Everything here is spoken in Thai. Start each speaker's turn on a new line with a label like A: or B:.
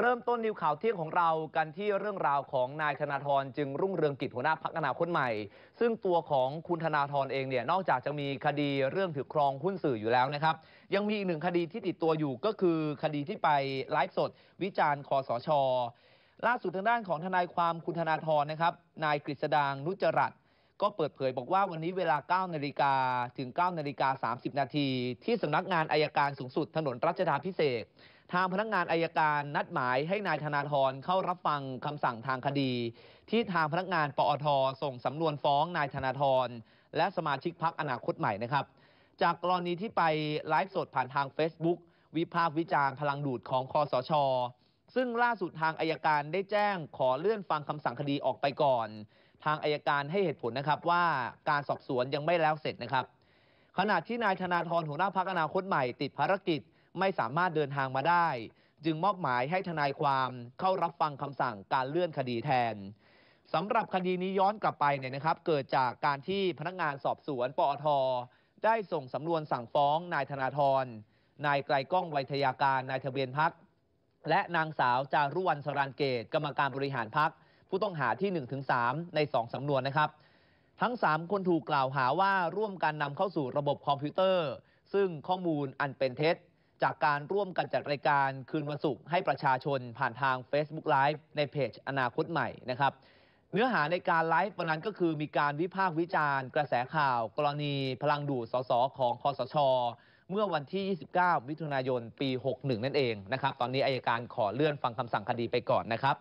A: เริ่มต้นนิวข่าวเที่ยงของเรากันที่เรื่องราวของนายธนาธรจึงรุ่งเรืองกิจหัวหน้าพักอนาคตใหม่ ซึ่งตัวของคุณธนาธรเองเนี่ยนอกจากจะมีคดีเรื่องถือครองหุ้นสื่ออยู่แล้วนะครับยังมีอีกหนึ่งคดีที่ติดตัวอยู่ก็คือคดีที่ไปไลฟ์สด วิจารณ์คอสช ล่าสุดทางด้านของทนายความคุณธนาธรนะครับนายกฤษดางนุจรัตก็เปิดเผยบอกว่าวันนี้เวลา9นาฬิกาถึง9นาฬิกา30 นาทีที่สำนักงานอายการสูงสุด ถนนรัชดาพิเศษทางพนักงงานอายการนัดหมายให้นายธนาธรเข้ารับฟังคำสั่งทางคดี ที่ทางพนักงงานปอท ส่งสำนวนฟ้องนายธนาธรและสมาชิกพักอนาคตใหม่นะครับจากกรณีที่ไปไลฟ์สดผ่านทาง Facebook วิพากษ์วิจารณ์พลังดูดของคอสชซึ่งล่าสุดทางอายการได้แจ้งขอเลื่อนฟังคำสั่งคดีออกไปก่อน ทางอายการให้เหตุผลนะครับว่าการสอบสวนยังไม่แล้วเสร็จนะครับ ขณะที่นายธนาธรหัวหน้าพักอนาคตใหม่ติดภารกิจไม่สามารถเดินทางมาได้ จึงมอบหมายให้ทนายความเข้ารับฟังคำสั่งการเลื่อนคดีแทน สำหรับคดีนี้ย้อนกลับไปเนี่ยนะครับ เกิดจากการที่พนักงานสอบสวนปอทได้ส่งสำนวนสั่งฟ้อง นายธนาธรนายไกลก้องไวทยาการนายทะเบียนพัก และนางสาวจารุวรรณสรานเกตกรรมการบริหารพัก ผู้ต้องหาที่ 1-3 ใน 2 สำนวนนะครับ ทั้ง 3 คนถูกกล่าวหาว่าร่วมกันนำเข้าสู่ระบบคอมพิวเตอร์ ซึ่งข้อมูลอันเป็นเท็จจากการร่วมกันจัดรายการคืนวันศุกร์ให้ประชาชนผ่านทาง Facebook Live ในเพจอนาคตใหม่นะครับ เนื้อหาในการไลฟ์วันนั้นก็คือ มีการวิพากษ์วิจารณ์กระแสข่าว กรณีพลังดูดสสของคอสช เมื่อวันที่ 29 มิถุนายนปี 61 นั่นเองนะครับตอนนี้อายการขอเลื่อนฟังคำสั่งคดีไปก่อนนะครับ